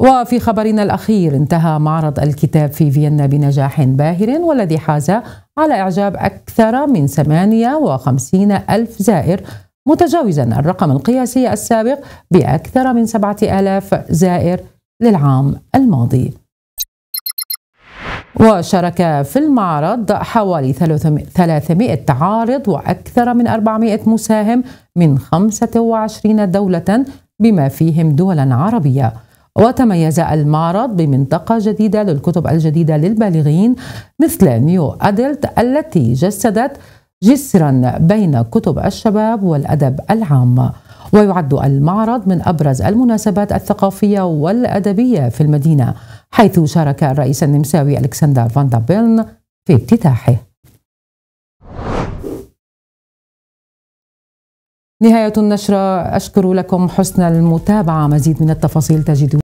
وفي خبرنا الأخير انتهى معرض الكتاب في فيينا بنجاح باهر والذي حاز على إعجاب أكثر من 58 ألف زائر متجاوزا الرقم القياسي السابق بأكثر من 7000 زائر للعام الماضي وشارك في المعرض حوالي 300 عارض وأكثر من 400 مساهم من 25 دولة بما فيهم دولا عربية وتميز المعرض بمنطقة جديدة للكتب الجديدة للبالغين مثل نيو أدلت التي جسدت جسرا بين كتب الشباب والأدب العام ويعد المعرض من أبرز المناسبات الثقافية والأدبية في المدينة حيث شارك الرئيس النمساوي ألكسندر فان بيلن في افتتاحه نهاية النشرة أشكر لكم حسن المتابعة مزيد من التفاصيل تجدون